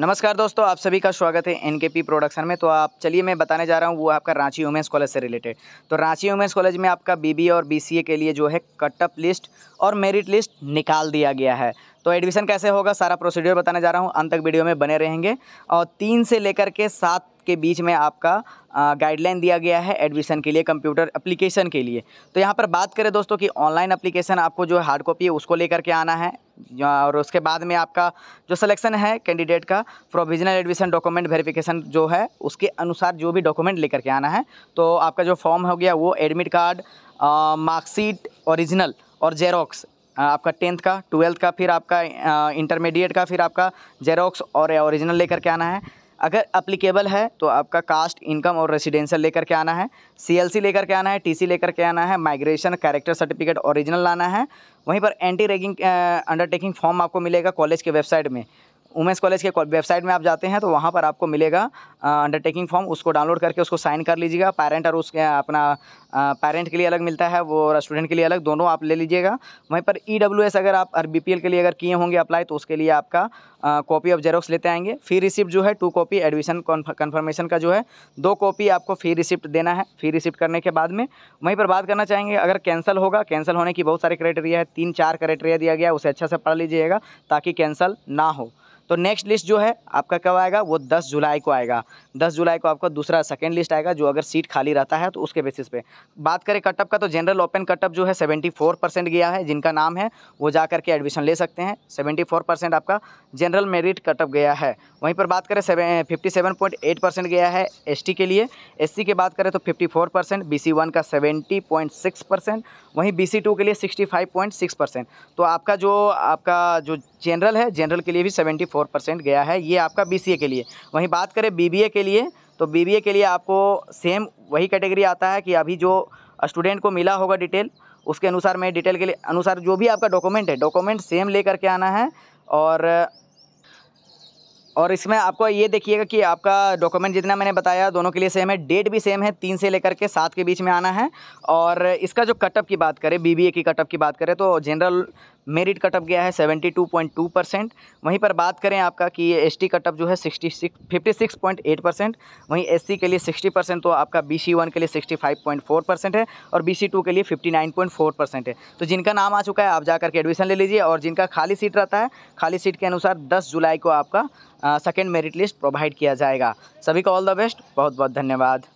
नमस्कार दोस्तों आप सभी का स्वागत है एनकेपी प्रोडक्शन में तो आप चलिए मैं बताने जा रहा हूँ वो आपका रांची वुमेंस कॉलेज से रिलेटेड तो रांची वुमेंस कॉलेज में आपका बीबीए और बीसीए के लिए जो है कटअप लिस्ट और मेरिट लिस्ट निकाल दिया गया है तो एडमिशन कैसे होगा सारा प्रोसीड्योर बताने जा रहा हूँ अंत तक वीडियो में बने रहेंगे और तीन से लेकर के सात के बीच में आपका गाइडलाइन दिया गया है एडमिशन के लिए कंप्यूटर एप्लीकेशन के लिए तो यहाँ पर बात करें दोस्तों कि ऑनलाइन एप्लीकेशन आपको जो हार्ड कॉपी है उसको लेकर के आना है और उसके बाद में आपका जो सिलेक्शन है कैंडिडेट का प्रोविजनल एडमिशन डॉक्यूमेंट वेरिफिकेशन जो है उसके अनुसार जो भी डॉक्यूमेंट लेकर के आना है तो आपका जो फॉर्म हो गया वो एडमिट कार्ड मार्कशीट ओरिजिनल और जेरोक्स आपका टेंथ का ट्वेल्थ का फिर आपका इंटरमीडिएट का फिर आपका जेरोक्स और ओरिजिनल लेकर के आना है अगर अप्लीकेबल है तो आपका कास्ट इनकम और रेसिडेंशियल लेकर के आना है सीएलसी लेकर के आना है टीसी लेकर के आना है माइग्रेशन कैरेक्टर सर्टिफिकेट ओरिजिनल लाना है वहीं पर एंटी रेगिंग अंडरटेकिंग फॉर्म आपको मिलेगा कॉलेज के वेबसाइट में वुमेंस कॉलेज के वेबसाइट में आप जाते हैं तो वहाँ पर आपको मिलेगा अंडरटेकिंग फॉर्म उसको डाउनलोड करके उसको साइन कर लीजिएगा पेरेंट और उसके अपना पेरेंट के लिए अलग मिलता है वो और स्टूडेंट के लिए अलग दोनों आप ले लीजिएगा वहीं पर ई e अगर आप अर बी के लिए अगर किए होंगे अप्लाई तो उसके लिए आपका कॉपी ऑफ जेरोक्स लेते आएंगे फी रिसिप्ट जो है टू कॉपी एडमिशन कन्फर्मेशन का जो है दो कॉपी आपको फी रिसिप्ट देना है फी रिसिप्ट करने के बाद में वहीं पर बात करना चाहेंगे अगर कैंसिल होगा कैंसिल होने की बहुत सारे क्राइटेरिया है तीन चार क्राइटेरिया दिया गया उसे अच्छा से पढ़ लीजिएगा ताकि कैंसिल ना हो तो नेक्स्ट लिस्ट जो है आपका कब आएगा वो 10 जुलाई को आएगा 10 जुलाई को आपका दूसरा सेकेंड लिस्ट आएगा जो अगर सीट खाली रहता है तो उसके बेसिस पे बात करें कटअप का तो जनरल ओपन कटअप जो है सेवेंटी फोर परसेंट गया है जिनका नाम है वो जा करके एडमिशन ले सकते हैं सेवेंटी फोर परसेंट आपका जनरल मेरिट कटअप गया है वहीं पर बात करें seven fifty seven point eight percent गया है एसटी के लिए एससी की बात करें तो fifty four percent B one का सिक्स परसेंट वहीं बी टू के लिए सिक्स परसेंट तो आपका जो आपका जो जनरल है जनरल के लिए भी फोर परसेंट गया है ये आपका बी के लिए वहीं बात करें बी के लिए तो बी के लिए आपको सेम वही कैटेगरी आता है कि अभी जो स्टूडेंट को मिला होगा डिटेल उसके अनुसार मैं डिटेल के लिए अनुसार जो भी आपका डॉक्यूमेंट है डॉक्यूमेंट सेम ले करके आना है और और इसमें आपको ये देखिएगा कि आपका डॉक्यूमेंट जितना मैंने बताया दोनों के लिए सेम है डेट भी सेम है तीन से लेकर के सात के बीच में आना है और इसका जो कटअप की बात करें बीबीए की कटअप की बात करें तो जनरल मेरिट कटअप गया है 72.2 परसेंट वहीं पर बात करें आपका कि ये एस टी कटअप जो है 66 56.8 परसेंट वहीं एस के लिए 60 परसेंट तो आपका बी सी वन के लिए 65.4 परसेंट है और बी सी टू के लिए 59.4 परसेंट है तो जिनका नाम आ चुका है आप जा करके एडमिशन ले लीजिए और जिनका खाली सीट रहता है खाली सीट के अनुसार दस जुलाई को आपका सेकेंड मेरिट लिस्ट प्रोवाइड किया जाएगा सभी को ऑल द बेस्ट बहुत बहुत धन्यवाद